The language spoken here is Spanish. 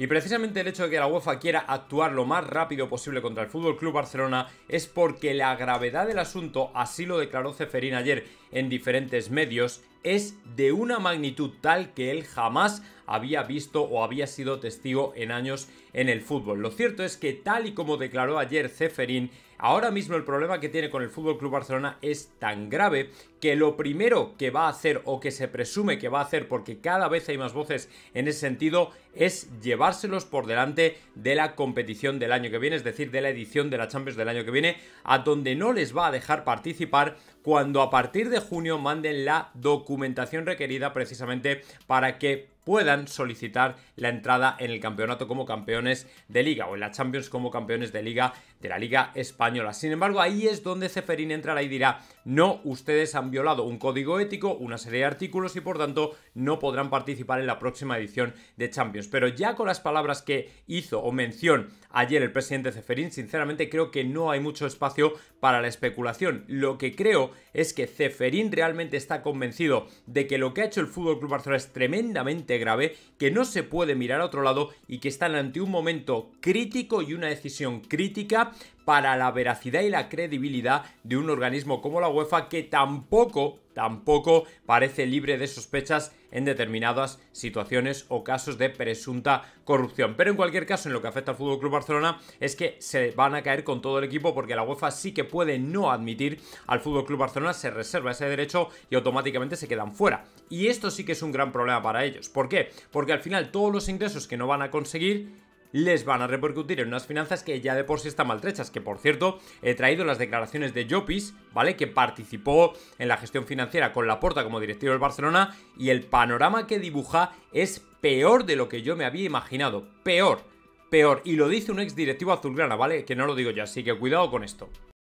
Y precisamente el hecho de que la UEFA quiera actuar lo más rápido posible contra el Fútbol Club Barcelona es porque la gravedad del asunto, así lo declaró Ceferín ayer en diferentes medios, es de una magnitud tal que él jamás había visto o había sido testigo en años en el fútbol. Lo cierto es que tal y como declaró ayer Ceferín, ahora mismo el problema que tiene con el Fútbol Club Barcelona es tan grave que lo primero que va a hacer o que se presume que va a hacer porque cada vez hay más voces en ese sentido es llevárselos por delante de la competición del año que viene, es decir, de la edición de la Champions del año que viene, a donde no les va a dejar participar cuando a partir de junio manden la documentación requerida precisamente para que puedan solicitar la entrada en el campeonato como campeones de liga o en la Champions como campeones de liga de la liga española. Sin embargo, ahí es donde Ceferín entrará y dirá, no, ustedes han violado un código ético, una serie de artículos y por tanto no podrán participar en la próxima edición de Champions. Pero ya con las palabras que hizo o mencionó ayer el presidente Ceferín, sinceramente creo que no hay mucho espacio para la especulación. Lo que creo es que Ceferín realmente está convencido de que lo que ha hecho el Fútbol Club Barcelona es tremendamente grave, que no se puede mirar a otro lado y que están ante un momento crítico y una decisión crítica para la veracidad y la credibilidad de un organismo como la UEFA que tampoco tampoco parece libre de sospechas en determinadas situaciones o casos de presunta corrupción. Pero en cualquier caso, en lo que afecta al Fútbol Club Barcelona, es que se van a caer con todo el equipo porque la UEFA sí que puede no admitir al Fútbol Club Barcelona, se reserva ese derecho y automáticamente se quedan fuera. Y esto sí que es un gran problema para ellos. ¿Por ¿Por qué? Porque al final todos los ingresos que no van a conseguir les van a repercutir en unas finanzas que ya de por sí están maltrechas, que por cierto he traído las declaraciones de Jopis, ¿vale? Que participó en la gestión financiera con la Laporta como directivo del Barcelona y el panorama que dibuja es peor de lo que yo me había imaginado, peor, peor, y lo dice un ex directivo azulgrana, ¿vale? Que no lo digo yo, así que cuidado con esto.